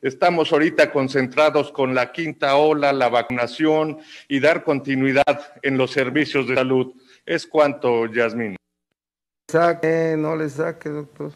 Estamos ahorita concentrados con la quinta ola, la vacunación y dar continuidad en los servicios de salud. Es cuanto, Yasmín. no le saque,